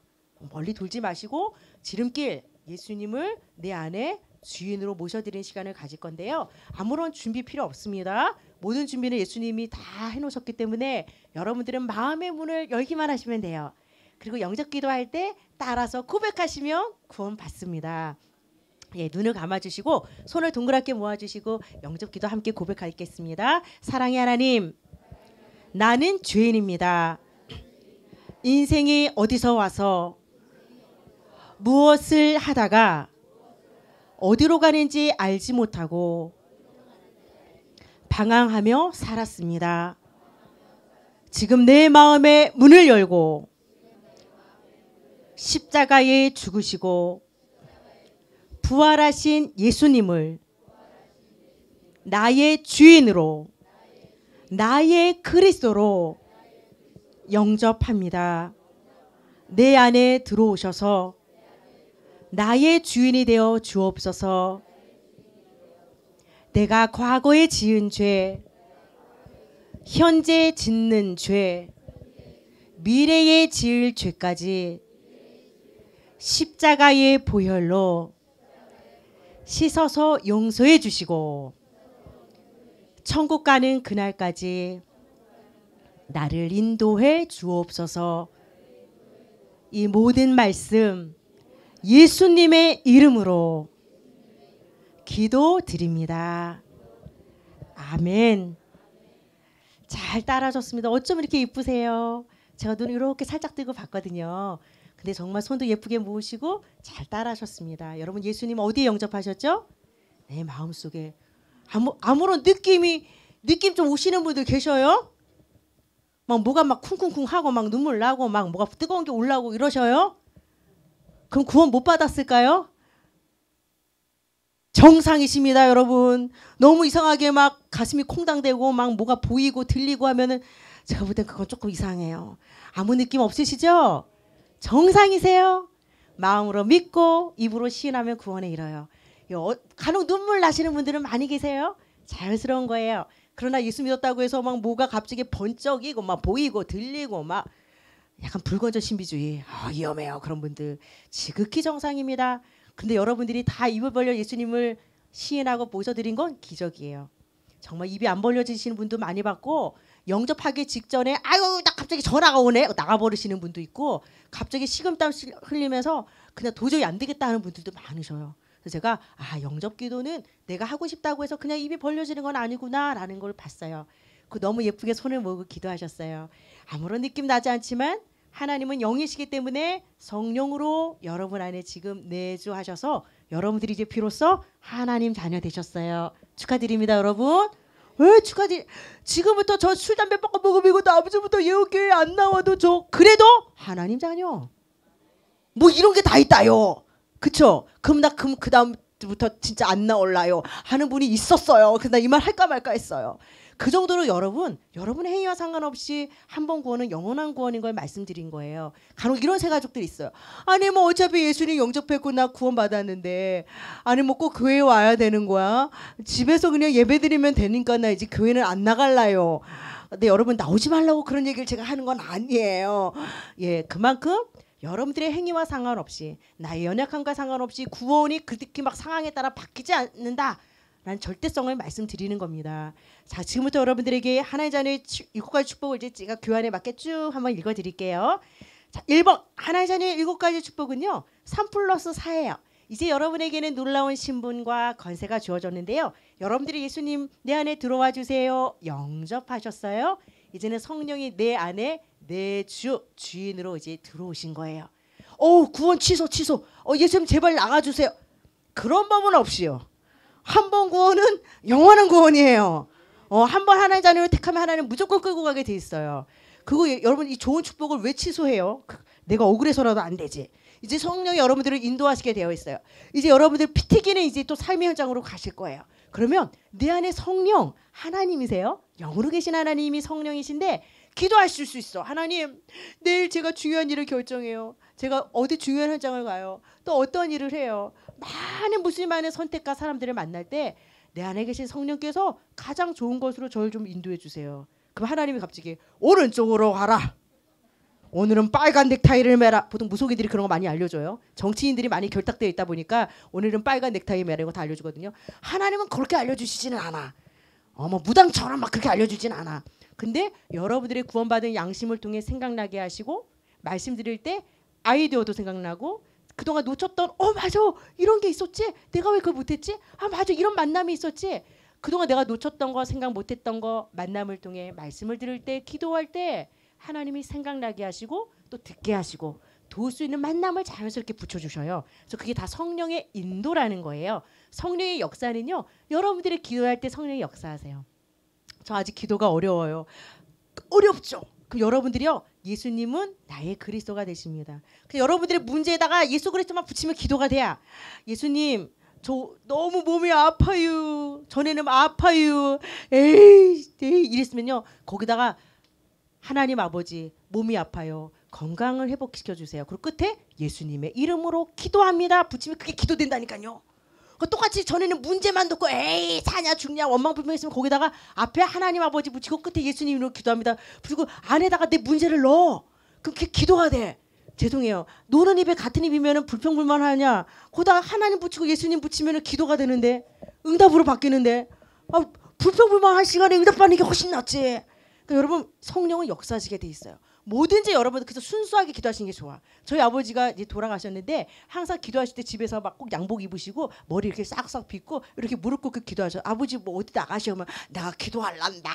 멀리 돌지 마시고 지름길 예수님을 내 안에 주인으로 모셔드리는 시간을 가질 건데요. 아무런 준비 필요 없습니다. 모든 준비는 예수님이 다 해놓으셨기 때문에 여러분들은 마음의 문을 열기만 하시면 돼요. 그리고 영접 기도할 때 따라서 고백하시면 구원받습니다. 예, 눈을 감아주시고 손을 동그랗게 모아주시고 영접 기도 함께 고백하겠습니다. 사랑의 하나님, 나는 죄인입니다. 인생이 어디서 와서 무엇을 하다가 어디로 가는지 알지 못하고 방황하며 살았습니다. 지금 내 마음의 문을 열고 십자가에 죽으시고 부활하신 예수님을 나의 주인으로 나의 그리스도로 영접합니다. 내 안에 들어오셔서 나의 주인이 되어 주옵소서. 내가 과거에 지은 죄, 현재 짓는 죄, 미래에 지을 죄까지 십자가의 보혈로 씻어서 용서해 주시고 천국 가는 그날까지 나를 인도해 주옵소서 이 모든 말씀 예수님의 이름으로 기도 드립니다. 아멘. 잘 따라줬습니다. 어쩜 이렇게 이쁘세요? 제가 눈을 이렇게 살짝 뜨고 봤거든요. 근데 정말 손도 예쁘게 모으시고 잘 따라하셨습니다. 여러분 예수님 어디에 영접하셨죠? 내 마음 속에 아무 아무런 느낌이 느낌 좀 오시는 분들 계셔요? 막 뭐가 막 쿵쿵쿵 하고 막 눈물 나고 막 뭐가 뜨거운 게 올라오고 이러셔요? 그럼 구원 못 받았을까요? 정상이십니다, 여러분. 너무 이상하게 막 가슴이 콩당되고막 뭐가 보이고 들리고 하면은 제가 볼 땐 그건 조금 이상해요. 아무 느낌 없으시죠? 정상이세요. 마음으로 믿고 입으로 시인하면 구원에 이뤄요 어, 간혹 눈물 나시는 분들은 많이 계세요. 자연스러운 거예요. 그러나 예수 믿었다고 해서 막 뭐가 갑자기 번쩍이고 막 보이고 들리고 막 약간 불건전 신비주의 아, 위험해요 그런 분들 지극히 정상입니다. 근데 여러분들이 다 입을 벌려 예수님을 시인하고 모셔드린 건 기적이에요. 정말 입이 안 벌려지시는 분도 많이 봤고 영접하기 직전에 아유 나 갑자기 전화가 오네 나가버리시는 분도 있고 갑자기 식은땀 흘리면서 그냥 도저히 안 되겠다 하는 분들도 많으셔요. 그래서 제가 아 영접기도는 내가 하고 싶다고 해서 그냥 입이 벌려지는 건 아니구나라는 걸 봤어요. 그 너무 예쁘게 손을 모으고 기도하셨어요. 아무런 느낌 나지 않지만 하나님은 영이시기 때문에 성령으로 여러분 안에 지금 내주하셔서 여러분들이 이제 비로소 하나님 자녀 되셨어요. 축하드립니다, 여러분. 왜축하드 지금부터 저 술 담배 먹고 먹으면 나부터부터 예우교회 안 나와도 저 그래도 하나님 자녀. 뭐 이런 게 다 있다요. 그쵸? 그럼 나 그럼 그 다음부터 진짜 안 나올라요. 하는 분이 있었어요. 근데 나이말 할까 말까 했어요. 그 정도로 여러분 여러분의 행위와 상관없이 한 번 구원은 영원한 구원인 걸 말씀드린 거예요. 간혹 이런 새가족들이 있어요. 아니 뭐 어차피 예수님 영접했고 나 구원 받았는데 아니 뭐 꼭 교회 에 와야 되는 거야. 집에서 그냥 예배드리면 되니까 나 이제 교회는 안 나갈라요. 근데 여러분 나오지 말라고 그런 얘기를 제가 하는 건 아니에요. 예, 그만큼 여러분들의 행위와 상관없이 나의 연약함과 상관없이 구원이 그렇게 막 상황에 따라 바뀌지 않는다 라는 절대성을 말씀드리는 겁니다. 자, 지금부터 여러분들에게 하나의 자녀의 일곱 가지 축복을 이제 제가 교환에 맞게 쭉 한번 읽어 드릴게요. 자, 1번 하나의 자녀의 일곱 가지 축복은요. 3 플러스 4예요. 이제 여러분에게는 놀라운 신분과 건세가 주어졌는데요. 여러분들이 예수님 내 안에 들어와 주세요. 영접하셨어요. 이제는 성령이 내 안에 내 주 주인으로 이제 들어오신 거예요. 어 구원 취소 취소. 어 예수님 제발 나가 주세요. 그런 법은 없이요. 한번 구원은 영원한 구원이에요. 어, 한번 하나님 자녀를 택하면 하나님 무조건 끌고 가게 돼 있어요. 그거 예, 여러분 이 좋은 축복을 왜 취소해요? 그, 내가 억울해서라도 안 되지. 이제 성령이 여러분들을 인도하시게 되어 있어요. 이제 여러분들 피 튀기는 이제 또 삶의 현장으로 가실 거예요. 그러면 내 안에 성령 하나님이세요? 영으로 계신 하나님이 성령이신데 기도하실 수 있어. 하나님, 내일 제가 중요한 일을 결정해요. 제가 어디 중요한 현장을 가요. 또 어떤 일을 해요. 많은 무슬만의 선택과 사람들을 만날 때 내 안에 계신 성령께서 가장 좋은 것으로 저를 좀 인도해 주세요. 그럼 하나님이 갑자기 오른쪽으로 가라. 오늘은 빨간 넥타이를 매라. 보통 무속인들이 그런 거 많이 알려줘요. 정치인들이 많이 결탁되어 있다 보니까 오늘은 빨간 넥타이 매라 이거 다 알려주거든요. 하나님은 그렇게 알려주시지는 않아. 어머 무당처럼 막 그렇게 알려주진 않아. 근데 여러분들의 구원받은 양심을 통해 생각나게 하시고 말씀드릴 때 아이디어도 생각나고 그동안 놓쳤던 어 맞아 이런 게 있었지 내가 왜 그걸 못했지 아 맞아 이런 만남이 있었지 그동안 내가 놓쳤던 거 생각 못했던 거 만남을 통해 말씀을 들을 때 기도할 때 하나님이 생각나게 하시고 또 듣게 하시고 도울 수 있는 만남을 자연스럽게 붙여주셔요. 그래서 그게 다 성령의 인도라는 거예요. 성령의 역사는요. 여러분들이 기도할 때 성령이 역사하세요. 저 아직 기도가 어려워요. 어렵죠. 그럼 여러분들이요 예수님은 나의 그리스도가 되십니다. 그 여러분들의 문제에다가 예수 그리스도만 붙이면 기도가 돼야 예수님 저 너무 몸이 아파요. 전에는 아파요. 에이, 이랬으면요 거기다가 하나님 아버지 몸이 아파요. 건강을 회복시켜 주세요. 그리고 끝에 예수님의 이름으로 기도합니다. 붙이면 그게 기도된다니까요. 그 똑같이 전에는 문제만 듣고 에이 사냐 죽냐 원망불평했으면 거기다가 앞에 하나님 아버지 붙이고 끝에 예수님으로 기도합니다. 그리고 안에다가 내 문제를 넣어. 그렇게 기도가 돼. 죄송해요. 노는 입에 같은 입이면 불평불만하냐. 거기다 하나님 붙이고 예수님 붙이면 기도가 되는데 응답으로 바뀌는데 아, 불평불만한 시간에 응답받는 게 훨씬 낫지. 그러니까 여러분 성령은 역사하시게 돼 있어요. 뭐든지 여러분들 그래서 순수하게 기도하시는 게 좋아. 저희 아버지가 이제 돌아가셨는데 항상 기도하실 때 집에서 막 꼭 양복 입으시고 머리 이렇게 싹싹 빗고 이렇게 무릎 꿇고 기도하셔. 아버지 뭐 어디 나가시면 내가 기도할란다.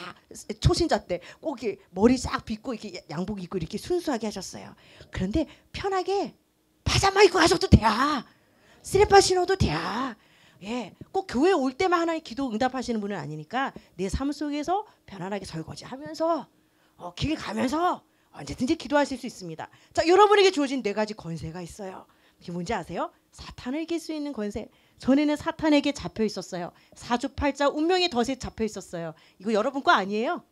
초신자 때 꼭 머리 싹 빗고 이렇게 양복 입고 이렇게 순수하게 하셨어요. 그런데 편하게 파자마 입고 하셔도 돼요. 슬리퍼 신어도 돼요. 예, 꼭 교회 올 때만 하나의 기도 응답하시는 분은 아니니까 내 삶 속에서 편안하게 설거지 하면서 어, 길 가면서 언제든지 기도하실 수 있습니다. 자, 여러분에게 주어진 네 가지 권세가 있어요. 이게 뭔지 아세요? 사탄을 이길 수 있는 권세. 전에는 사탄에게 잡혀 있었어요. 사주팔자 운명의 덫에 잡혀 있었어요. 이거 여러분 거 아니에요.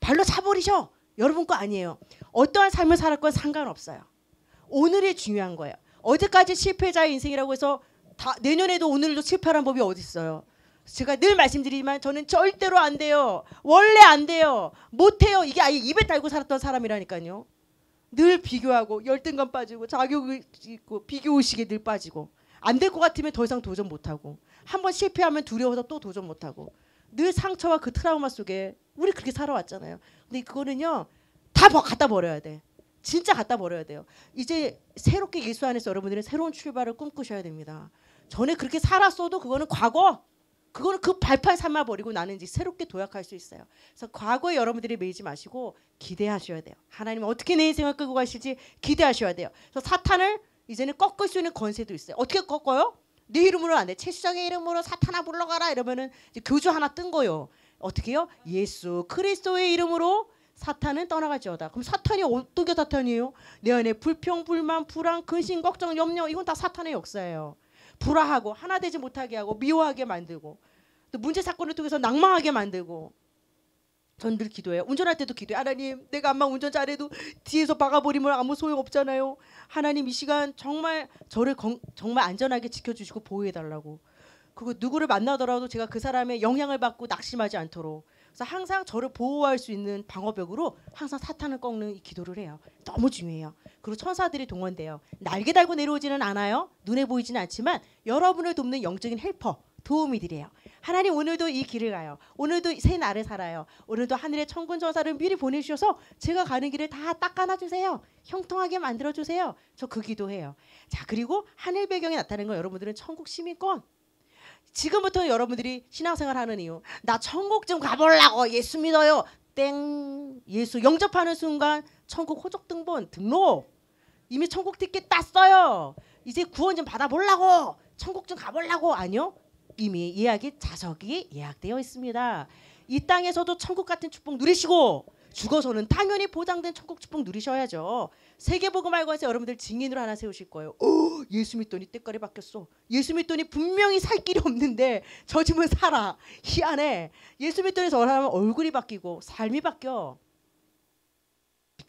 발로 차버리셔. 여러분 거 아니에요. 어떠한 삶을 살았건 상관없어요. 오늘이 중요한 거예요. 어제까지 실패자의 인생이라고 해서 다, 내년에도 오늘도 실패란 법이 어디 있어요? 제가 늘 말씀드리지만 저는 절대로 안 돼요. 원래 안 돼요. 못해요. 이게 아예 입에 달고 살았던 사람이라니까요. 늘 비교하고 열등감 빠지고 자격이 있고 비교 의식에 늘 빠지고 안 될 것 같으면 더 이상 도전 못하고 한번 실패하면 두려워서 또 도전 못하고 늘 상처와 그 트라우마 속에 우리 그렇게 살아왔잖아요. 근데 그거는요 다 갖다 버려야 돼. 진짜 갖다 버려야 돼요. 이제 새롭게 예수 안에서 여러분들은 새로운 출발을 꿈꾸셔야 됩니다. 전에 그렇게 살았어도 그거는 과거 그거는 그 발판 삼아 버리고 나는 이제 새롭게 도약할 수 있어요. 그래서 과거에 여러분들이 매이지 마시고 기대하셔야 돼요. 하나님 어떻게 내 인생을 끌고 가실지 기대하셔야 돼요. 그래서 사탄을 이제는 꺾을 수 있는 권세도 있어요. 어떻게 꺾어요? 네 이름으로 안 돼. 최수장의 이름으로 사탄아 불러가라 이러면은 이제 교주 하나 뜬 거요. 어떻게요? 예수 그리스도의 이름으로 사탄은 떠나가지어다. 그럼 사탄이 어떻게 사탄이에요? 내 안에 불평, 불만, 불안, 근심, 걱정, 염려 이건 다 사탄의 역사예요. 불화하고 하나 되지 못하게 하고 미워하게 만들고 또 문제 사건을 통해서 낭망하게 만들고 전늘 기도해요. 운전할 때도 기도해 요 하나님 내가 아마 운전 잘해도 뒤에서 박아버리면 아무 소용 없잖아요. 하나님 이 시간 정말 저를 건, 정말 안전하게 지켜주시고 보호해달라고. 그리고 누구를 만나더라도 제가 그 사람의 영향을 받고 낙심하지 않도록 그래서 항상 저를 보호할 수 있는 방어벽으로 항상 사탄을 꺾는 이 기도를 해요. 너무 중요해요. 그리고 천사들이 동원돼요. 날개 달고 내려오지는 않아요. 눈에 보이지는 않지만 여러분을 돕는 영적인 헬퍼, 도우미들이에요. 하나님 오늘도 이 길을 가요. 오늘도 새 날을 살아요. 오늘도 하늘의 천군 천사를 미리 보내주셔서 제가 가는 길을 다 닦아놔주세요. 형통하게 만들어주세요. 저 그 기도해요. 자 그리고 하늘 배경에 나타나는 건 여러분들은 천국 시민권 지금부터 여러분들이 신앙생활 하는 이유 나 천국 좀 가보려고 예수 믿어요 땡 예수 영접하는 순간 천국 호적등본 등록 이미 천국 티켓 땄어요 이제 구원 좀 받아보려고 천국 좀 가보려고 아니요 이미 예약이 자석이 예약되어 있습니다 이 땅에서도 천국 같은 축복 누리시고 죽어서는 당연히 보장된 천국 축복 누리셔야죠 세계복음 알고 하세요. 여러분들 증인으로 하나 세우실 거예요. 오, 어, 예수 믿더니 때깔이 바뀌었어. 예수 믿더니 분명히 살 길이 없는데 저 집은 살아. 희한해. 예수 믿더니 저 사람은 얼굴이 바뀌고 삶이 바뀌어.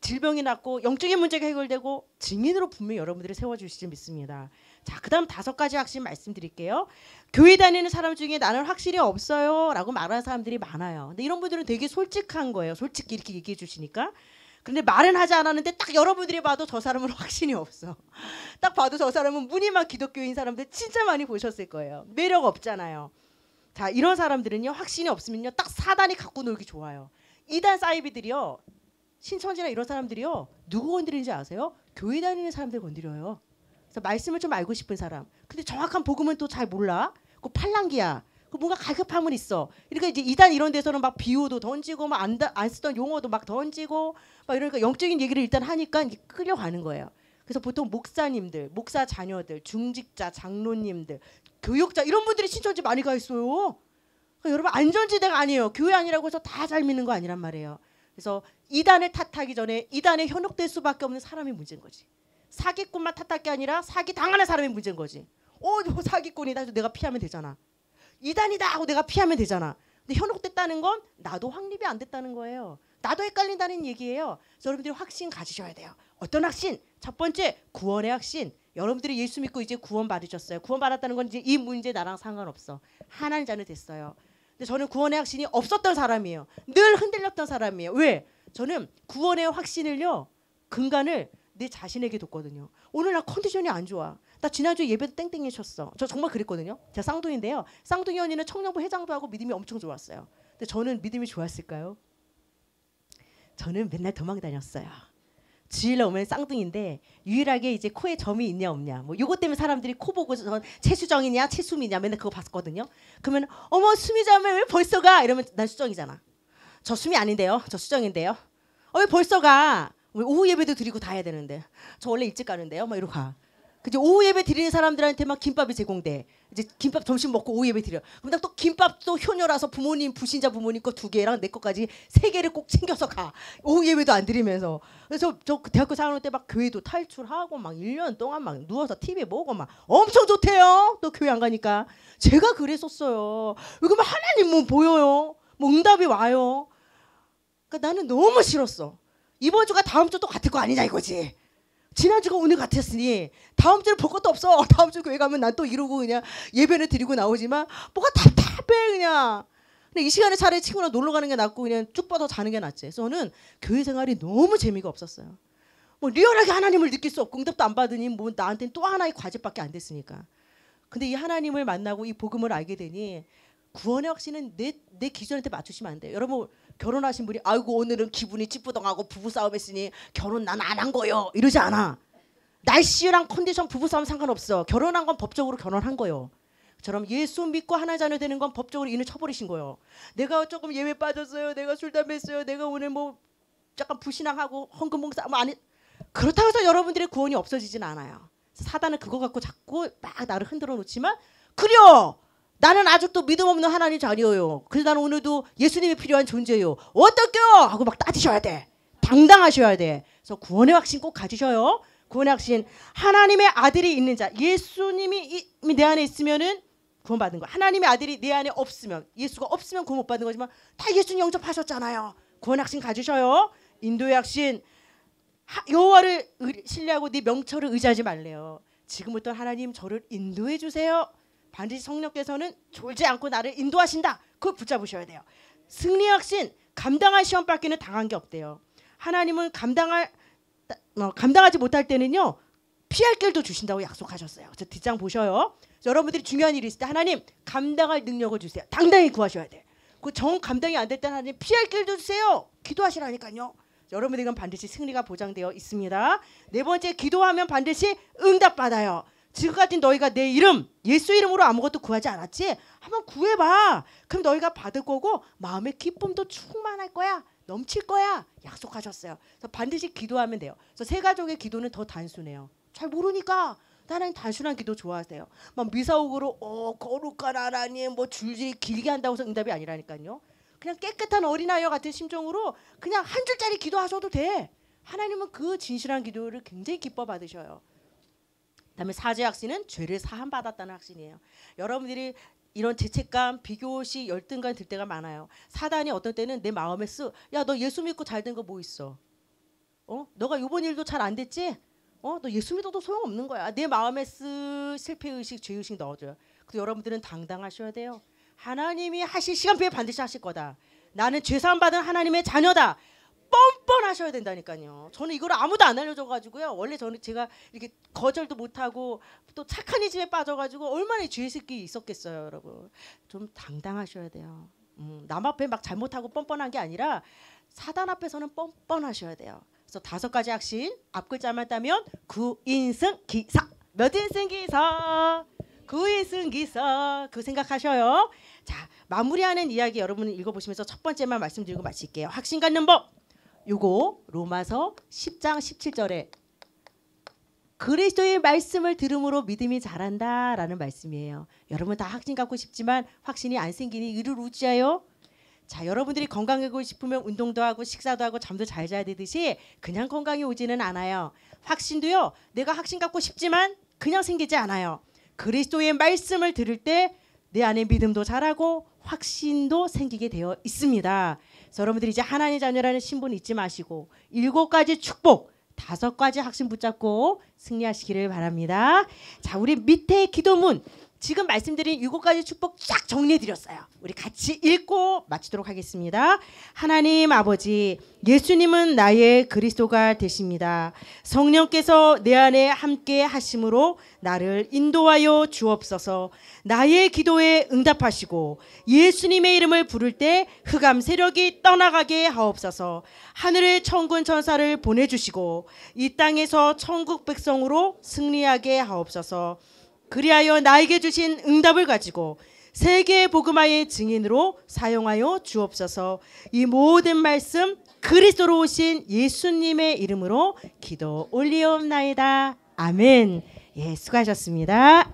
질병이 낫고 영적인 문제가 해결되고 증인으로 분명히 여러분들을 세워주실 줄 믿습니다. 자, 그 다음 다섯 가지 확신 말씀드릴게요. 교회 다니는 사람 중에 나는 확실히 없어요 라고 말하는 사람들이 많아요. 근데 이런 분들은 되게 솔직한 거예요. 솔직히 이렇게 얘기해 주시니까. 근데 말은 하지 않았는데 딱 여러분들이 봐도 저 사람은 확신이 없어. 딱 봐도 저 사람은 무늬만 기독교인 사람들 진짜 많이 보셨을 거예요. 매력 없잖아요. 자, 이런 사람들은요. 확신이 없으면요. 딱 사단이 갖고 놀기 좋아요. 이단 사이비들이요. 신천지나 이런 사람들이요. 누구 건드리는지 아세요? 교회 다니는 사람들 건드려요. 그래서 말씀을 좀 알고 싶은 사람. 근데 정확한 복음은 또 잘 몰라. 그 팔랑기야. 그 뭔가 가급함은 있어. 그러니까 이제 이단 이런 데서는 막 비유도 던지고 막안 안 쓰던 용어도 막 던지고 막 이러니까 영적인 얘기를 일단 하니까 이게 끌려가는 거예요. 그래서 보통 목사님들, 목사 자녀들, 중직자, 장로님들, 교육자 이런 분들이 신천지 많이 가 있어요. 그러니까 여러분 안전지대가 아니에요. 교회 아니라고 해서 다 잘 믿는 거 아니란 말이에요. 그래서 이단을 탓하기 전에 이단에 현혹될 수밖에 없는 사람이 문제인 거지. 사기꾼만 탓할 게 아니라 사기 당하는 사람이 문제인 거지. 어, 뭐 사기꾼이다. 내가 피하면 되잖아. 이단이다 하고 내가 피하면 되잖아. 근데 현혹됐다는 건 나도 확립이 안 됐다는 거예요. 나도 헷갈린다는 얘기예요. 여러분들이 확신 가지셔야 돼요. 어떤 확신? 첫 번째 구원의 확신. 여러분들이 예수 믿고 이제 구원 받으셨어요. 구원 받았다는 건 이제 이 문제 나랑 상관없어. 하나님 자녀 됐어요. 근데 저는 구원의 확신이 없었던 사람이에요. 늘 흔들렸던 사람이에요. 왜? 저는 구원의 확신을요. 근간을 내 자신에게 뒀거든요. 오늘 나 컨디션이 안 좋아. 나 지난주 예배도 땡땡이 쳤어. 저 정말 그랬거든요. 제가 쌍둥이인데요. 쌍둥이 언니는 청년부 회장도 하고 믿음이 엄청 좋았어요. 근데 저는 믿음이 좋았을까요? 저는 맨날 도망 다녔어요. 주일날 오면 쌍둥이인데 유일하게 이제 코에 점이 있냐 없냐 뭐 요것 때문에 사람들이 코 보고 전 최수정이냐 최수미냐 맨날 그거 봤거든요. 그러면 어머 수미자매 왜 벌써 가 이러면 난 수정이잖아. 저 수미 아닌데요. 저 수정인데요. 어 왜 벌써 가? 왜 오후 예배도 드리고 다 해야 되는데 저 원래 일찍 가는데요. 막 이러고 가. 그지 오후 예배 드리는 사람들한테만 김밥이 제공돼. 이제 김밥 점심 먹고 오후 예배 드려. 그럼 또 김밥도 효녀라서 부모님 부신자 부모님 거 두 개랑 내 거까지 세 개를 꼭 챙겨서 가. 오후 예배도 안 드리면서. 그래서 저 그 대학교 사학년 때막 교회도 탈출하고 막 1년 동안 막 누워서 TV 보고 막 엄청 좋대요. 또 교회 안 가니까. 제가 그랬었어요. 왜냐면 하나님 뭐 보여요. 뭐 응답이 와요. 그러니까 나는 너무 싫었어. 이번 주가 다음 주 또 같은 거 아니냐 이거지. 지난주가 오늘 같았으니 다음 주는 볼 것도 없어. 다음 주 교회 가면 난 또 이러고 그냥 예배를 드리고 나오지만 뭐가 답답해 그냥. 근데 이 시간에 차라리 친구랑 놀러 가는 게 낫고 그냥 쭉 뻗어 자는 게 낫지. 그래서 저는 교회 생활이 너무 재미가 없었어요. 뭐 리얼하게 하나님을 느낄 수 없고 응답도 안 받으니 뭐 나한테는 또 하나의 과제밖에 안 됐으니까. 근데 이 하나님을 만나고 이 복음을 알게 되니 구원의 확신은 내, 내 기준한테 맞추시면 안 돼요. 여러분 결혼하신 분이 아이고 오늘은 기분이 찌뿌둥하고 부부싸움 했으니 결혼 난 안 한 거요 이러지 않아 날씨랑 컨디션 부부싸움 상관없어 결혼한 건 법적으로 결혼한 거요 처럼 예수 믿고 하나 자녀 되는 건 법적으로 인을 쳐버리신 거예요 내가 조금 예외 빠졌어요 내가 술 담배 했어요 내가 오늘 뭐 약간 부신앙하고 헌금봉사 뭐 아니 그렇다고 해서 여러분들의 구원이 없어지진 않아요 사단은 그거 갖고 자꾸 막 나를 흔들어 놓지만 그려 나는 아직도 믿음 없는 하나님 자녀요. 그래서 나는 오늘도 예수님이 필요한 존재요. 어떻게요? 하고 막 따지셔야 돼. 당당하셔야 돼. 그래서 구원의 확신 꼭 가지셔요. 구원의 확신. 하나님의 아들이 있는 자, 예수님이 이, 내 안에 있으면은 구원받은 거. 하나님의 아들이 내 안에 없으면 예수가 없으면 구원 못 받는 거지만 다 예수님 영접하셨잖아요. 구원의 확신 가지셔요. 인도의 확신. 여호와를 신뢰하고 네 명철을 의지하지 말래요. 지금부터 하나님 저를 인도해 주세요. 반드시 성령께서는 졸지 않고 나를 인도하신다. 그걸 붙잡으셔야 돼요. 승리 확신 감당할 시험밖에는 당한 게 없대요. 하나님은 감당할 어, 감당하지 못할 때는요 피할 길도 주신다고 약속하셨어요. 저 뒷장 보셔요. 여러분들이 중요한 일이 있을 때 하나님 감당할 능력을 주세요. 당당히 구하셔야 돼. 그정 감당이 안 될 때는 하나님 피할 길도 주세요. 기도하시라니까요. 여러분들은 반드시 승리가 보장되어 있습니다. 네 번째 기도하면 반드시 응답받아요. 지금까지 너희가 내 이름 예수 이름으로 아무것도 구하지 않았지? 한번 구해봐. 그럼 너희가 받을 거고 마음의 기쁨도 충만할 거야. 넘칠 거야. 약속하셨어요. 그래서 반드시 기도하면 돼요. 그래서 세 가족의 기도는 더 단순해요. 잘 모르니까 하나님 단순한 기도 좋아하세요. 막 미사옥으로 어 거룩한 하나님 뭐 줄줄이 길게 한다고 해서 응답이 아니라니까요. 그냥 깨끗한 어린아이와 같은 심정으로 그냥 한 줄짜리 기도하셔도 돼. 하나님은 그 진실한 기도를 굉장히 기뻐 받으셔요. 다음에 사죄 확신은 죄를 사함 받았다는 확신이에요. 여러분들이 이런 죄책감, 비교시, 열등감 들 때가 많아요. 사단이 어떤 때는 내 마음에 쓰, 야 너 예수 믿고 잘 된 거 뭐 있어? 어, 너가 요번 일도 잘 안 됐지? 어, 너 예수 믿어도 소용 없는 거야. 내 마음에 쓰 실패 의식, 죄 의식 넣어줘요. 그 여러분들은 당당하셔야 돼요. 하나님이 하실 시간표에 반드시 하실 거다. 나는 죄 사함 받은 하나님의 자녀다. 뻔뻔하셔야 된다니까요. 저는 이걸 아무도 안 알려줘가지고요. 원래 저는 제가 이렇게 거절도 못하고 또 착한 이 집에 빠져가지고 얼마나 죄의 식이 있었겠어요, 여러분. 좀 당당하셔야 돼요. 음, 남 앞에 막 잘못하고 뻔뻔한 게 아니라 사단 앞에서는 뻔뻔하셔야 돼요. 그래서 다섯 가지 악신 앞 글자만 따면 구인승 기사 몇 인승 기사 구인승 기사 그 생각하셔요. 자 마무리하는 이야기 여러분 읽어보시면서 첫 번째만 말씀드리고 마칠게요. 확신 갖는 법 요거 로마서 10장 17절에 그리스도의 말씀을 들음으로 믿음이 자란다라는 말씀이에요. 여러분 다 확신 갖고 싶지만 확신이 안 생기니 이를 우지하여 자 여러분들이 건강하고 싶으면 운동도 하고 식사도 하고 잠도 잘 자야 되듯이 그냥 건강이 오지는 않아요. 확신도요. 내가 확신 갖고 싶지만 그냥 생기지 않아요. 그리스도의 말씀을 들을 때 내 안에 믿음도 자라고 확신도 생기게 되어 있습니다. 여러분들이 이제 하나님의 자녀라는 신분 잊지 마시고 일곱 가지 축복 다섯 가지 확신 붙잡고 승리하시기를 바랍니다. 자, 우리 밑에 기도문 지금 말씀드린 일곱 가지 축복 쫙 정리해드렸어요. 우리 같이 읽고 마치도록 하겠습니다. 하나님 아버지, 예수님은 나의 그리스도가 되십니다. 성령께서 내 안에 함께 하심으로 나를 인도하여 주옵소서 나의 기도에 응답하시고 예수님의 이름을 부를 때 흑암 세력이 떠나가게 하옵소서 하늘의 천군 천사를 보내주시고 이 땅에서 천국 백성으로 승리하게 하옵소서 그리하여 나에게 주신 응답을 가지고 세계 의 복음화의 증인으로 사용하여 주옵소서. 이 모든 말씀 그리스도로 오신 예수님의 이름으로 기도 올리옵나이다. 아멘. 예, 수고하셨습니다.